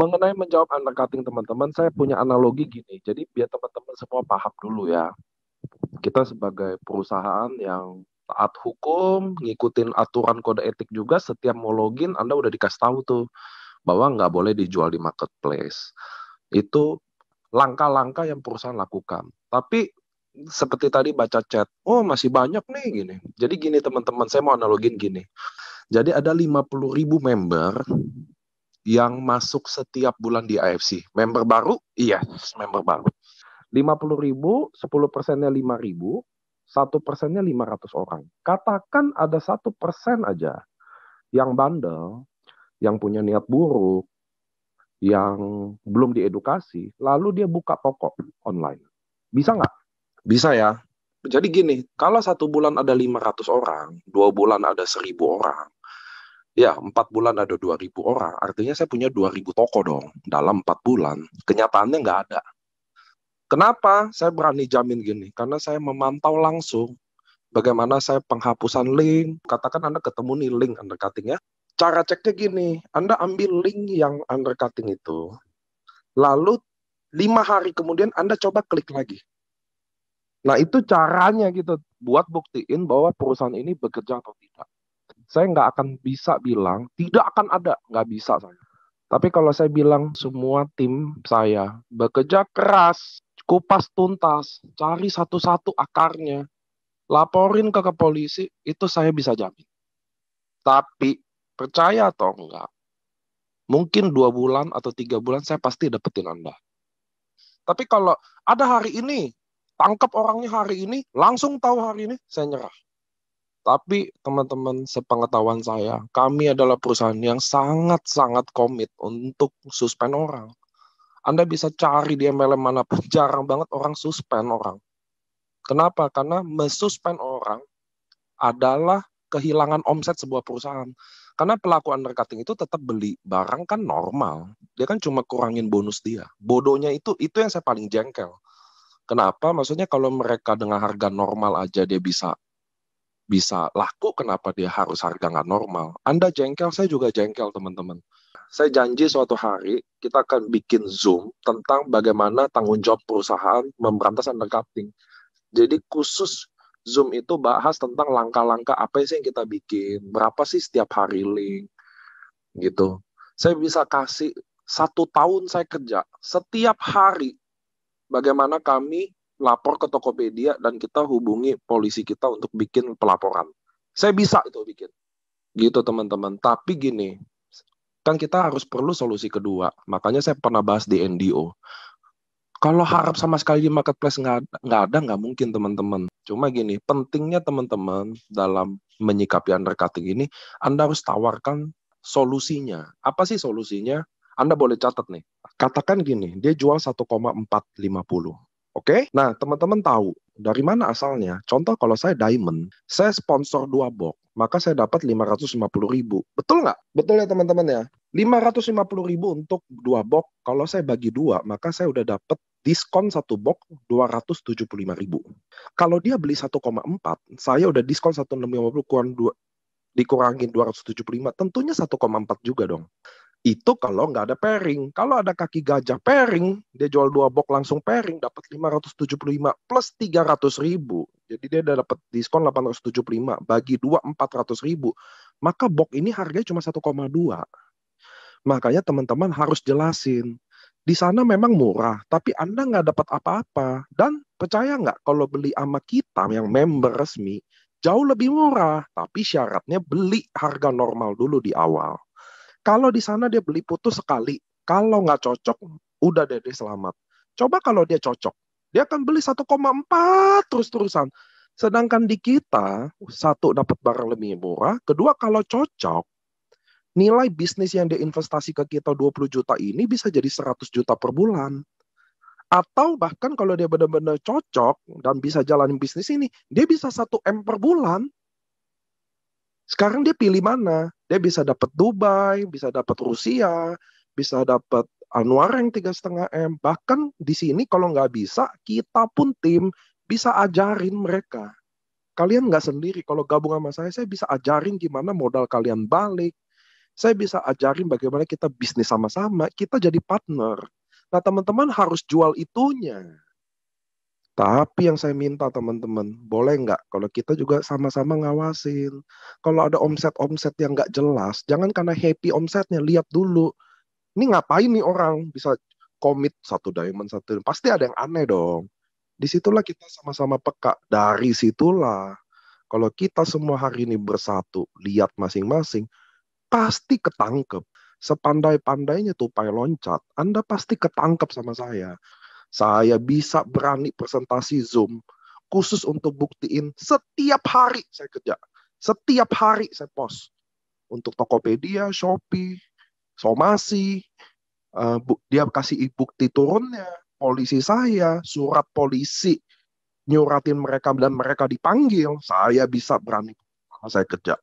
mengenai menjawab undercutting teman-teman, saya punya analogi gini. Jadi biar teman-teman semua paham dulu ya. Kita sebagai perusahaan yang taat hukum, ngikutin aturan kode etik juga, setiap mau login Anda udah dikasih tahu tuh bahwa nggak boleh dijual di marketplace. Itu langkah-langkah yang perusahaan lakukan. Tapi seperti tadi baca chat, oh masih banyak nih gini. Jadi gini teman-teman, saya mau analogin gini. Jadi ada 50 ribu member yang masuk setiap bulan di AFC. Member baru? Iya, member baru. 50 ribu, 10 persennya 5 ribu, 1 persennya 500 orang. Katakan ada satu persen aja yang bandel, yang punya niat buruk, yang belum diedukasi, lalu dia buka toko online. Bisa nggak? Bisa ya. Jadi gini, kalau satu bulan ada 500 orang, dua bulan ada 1000 orang, Ya, empat bulan ada dua ribu orang. Artinya saya punya dua ribu toko dong dalam empat bulan. Kenyataannya nggak ada. Kenapa saya berani jamin gini? Karena saya memantau langsung bagaimana saya penghapusan link. Katakan Anda ketemu nih link undercutting ya. Cara ceknya gini, Anda ambil link yang undercutting itu, lalu lima hari kemudian Anda coba klik lagi. Nah itu caranya gitu, buat buktiin bahwa perusahaan ini bekerja atau tidak saya nggak akan bisa bilang tidak akan ada, nggak bisa saya. Tapi kalau saya bilang semua tim saya bekerja keras, kupas tuntas, cari satu-satu akarnya, laporin ke, ke polisi, itu saya bisa jamin. Tapi percaya atau enggak, mungkin dua bulan atau tiga bulan saya pasti dapetin Anda. Tapi kalau ada hari ini, tangkap orangnya hari ini, langsung tahu hari ini, saya nyerah. Tapi teman-teman sepengetahuan saya, kami adalah perusahaan yang sangat-sangat komit untuk suspend orang. Anda bisa cari di MLM pun, jarang banget orang suspend orang. Kenapa? Karena mensuspend orang adalah kehilangan omset sebuah perusahaan. Karena pelaku undercutting itu tetap beli barang kan normal. Dia kan cuma kurangin bonus dia. Bodohnya itu itu yang saya paling jengkel. Kenapa? Maksudnya kalau mereka dengan harga normal aja dia bisa bisa laku, kenapa dia harus harga nggak normal? Anda jengkel, saya juga jengkel, teman-teman. Saya janji suatu hari kita akan bikin Zoom tentang bagaimana tanggung jawab perusahaan memberantas undercutting. Jadi khusus Zoom itu bahas tentang langkah-langkah apa sih yang kita bikin, berapa sih setiap hari link, gitu. Saya bisa kasih satu tahun saya kerja, setiap hari bagaimana kami lapor ke Tokopedia dan kita hubungi polisi kita untuk bikin pelaporan. Saya bisa itu bikin. Gitu teman-teman. Tapi gini, kan kita harus perlu solusi kedua. Makanya saya pernah bahas di NDO. Kalau harap sama sekali di marketplace nggak ada, nggak mungkin teman-teman. Cuma gini, pentingnya teman-teman dalam menyikapi undercutting ini, Anda harus tawarkan solusinya. Apa sih solusinya? Anda boleh catat nih. Katakan gini, dia jual 1,450 Oke? Okay? Nah, teman-teman tahu dari mana asalnya? Contoh kalau saya diamond, saya sponsor dua box, maka saya dapat lima lima ratus puluh ribu. Betul nggak? Betul ya teman-teman ya? lima lima ratus puluh ribu untuk dua box, kalau saya bagi dua, maka saya udah dapat diskon satu box dua ratus tujuh puluh lima ribu. Kalau dia beli satu koma empat, saya udah diskon satu lima puluh kurang 2, dikurangin 275, tentunya 1,4 juga dong. Itu kalau nggak ada pairing. Kalau ada kaki gajah pairing, dia jual dua box langsung pairing, dapat 575 plus 300 ribu. Jadi dia udah dapat diskon 875, bagi dua 400 ribu. Maka box ini harganya cuma 1,2. Makanya teman-teman harus jelasin. Di sana memang murah, tapi Anda nggak dapat apa-apa. Dan percaya nggak kalau beli sama kita yang member resmi, jauh lebih murah. Tapi syaratnya beli harga normal dulu di awal. Kalau di sana dia beli putus sekali, kalau nggak cocok, udah deh dia selamat. Coba kalau dia cocok, dia akan beli 1,4 terus-terusan. Sedangkan di kita, satu dapat barang lebih murah, kedua kalau cocok, nilai bisnis yang dia investasi ke kita 20 juta ini bisa jadi 100 juta per bulan. Atau bahkan kalau dia benar-benar cocok dan bisa jalanin bisnis ini, dia bisa 1 M per bulan. Sekarang dia pilih mana? Dia bisa dapat Dubai, bisa dapat Rusia, bisa dapat Anwar yang tiga setengah m. Bahkan di sini kalau nggak bisa, kita pun tim bisa ajarin mereka. Kalian nggak sendiri. Kalau gabung sama saya, saya bisa ajarin gimana modal kalian balik. Saya bisa ajarin bagaimana kita bisnis sama-sama. Kita jadi partner. Nah teman-teman harus jual itunya. Tapi yang saya minta teman-teman, boleh nggak kalau kita juga sama-sama ngawasin. Kalau ada omset-omset yang nggak jelas, jangan karena happy omsetnya, lihat dulu. Ini ngapain nih orang bisa komit satu diamond, satu diamond. Pasti ada yang aneh dong. Disitulah kita sama-sama peka. Dari situlah, kalau kita semua hari ini bersatu, lihat masing-masing, pasti ketangkep. Sepandai-pandainya tupai loncat, Anda pasti ketangkep sama saya. Saya bisa berani presentasi Zoom khusus untuk buktiin setiap hari saya kerja. Setiap hari saya post. Untuk Tokopedia, Shopee, Somasi, uh, dia kasih bukti turunnya, polisi saya, surat polisi nyuratin mereka dan mereka dipanggil, saya bisa berani saya kerja.